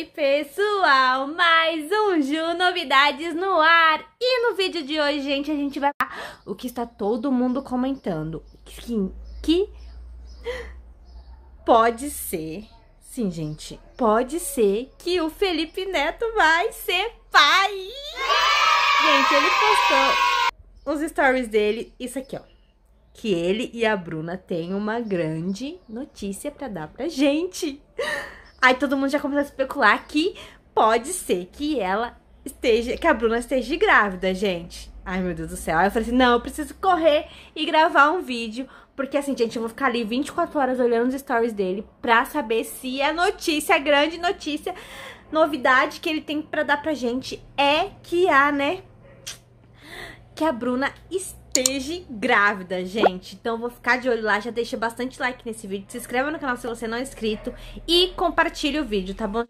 Oi, pessoal! Mais um Ju Novidades no ar! E no vídeo de hoje, gente, a gente vai falar o que está todo mundo comentando. Que, que pode ser, sim, gente, pode ser que o Felipe Neto vai ser pai! Gente, ele postou os stories dele, isso aqui, ó. Que ele e a Bruna têm uma grande notícia para dar pra gente. Aí todo mundo já começou a especular que pode ser que ela esteja, que a Bruna esteja grávida, gente. Ai, meu Deus do céu. Aí eu falei assim, não, eu preciso correr e gravar um vídeo, porque assim, gente, eu vou ficar ali 24 horas olhando os stories dele pra saber se a é notícia, a grande notícia, novidade que ele tem pra dar pra gente é que a, né, que a Bruna está esteja grávida, gente. Então vou ficar de olho lá, já deixa bastante like nesse vídeo, se inscreva no canal se você não é inscrito e compartilhe o vídeo, tá bom?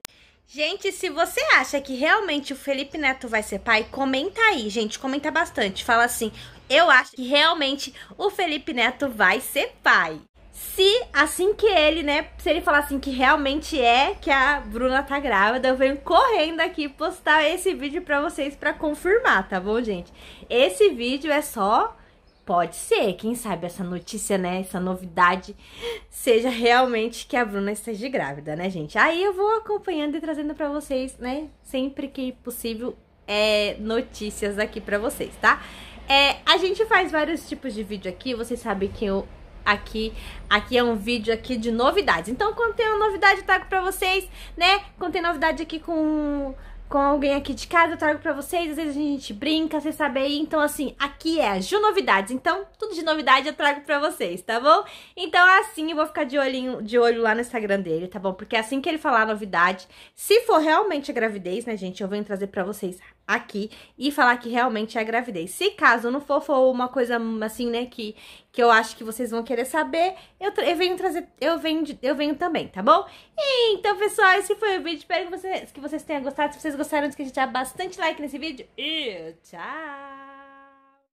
Gente, se você acha que realmente o Felipe Neto vai ser pai, comenta aí, gente, comenta bastante. Fala assim, eu acho que realmente o Felipe Neto vai ser pai. Se, assim que ele, né, se ele falar assim que realmente é que a Bruna tá grávida, eu venho correndo aqui postar esse vídeo pra vocês pra confirmar, tá bom, gente? Esse vídeo é só... Pode ser, quem sabe essa notícia, né, essa novidade seja realmente que a Bruna esteja grávida, né, gente? Aí eu vou acompanhando e trazendo pra vocês, né, sempre que possível, é, notícias aqui pra vocês, tá? É, a gente faz vários tipos de vídeo aqui, vocês sabem que eu aqui. Aqui é um vídeo aqui de novidades. Então, quando tem uma novidade, eu trago pra vocês, né? Quando tem novidade aqui com com alguém aqui de casa, eu trago pra vocês, às vezes a gente brinca, vocês sabem aí. Então, assim, aqui é a Ju Novidades, então tudo de novidade eu trago pra vocês, tá bom? Então, é assim, eu vou ficar de, olhinho, de olho lá no Instagram dele, tá bom? Porque é assim que ele falar novidade, se for realmente a gravidez, né, gente, eu venho trazer pra vocês aqui e falar que realmente é gravidez. Se caso não for, for uma coisa assim, né, que, que eu acho que vocês vão querer saber, eu, eu venho trazer, eu venho, eu venho também, tá bom? E, então, pessoal, esse foi o vídeo. Espero que vocês, que vocês tenham gostado. Se vocês gostaram, não esqueça de deixar bastante like nesse vídeo e tchau!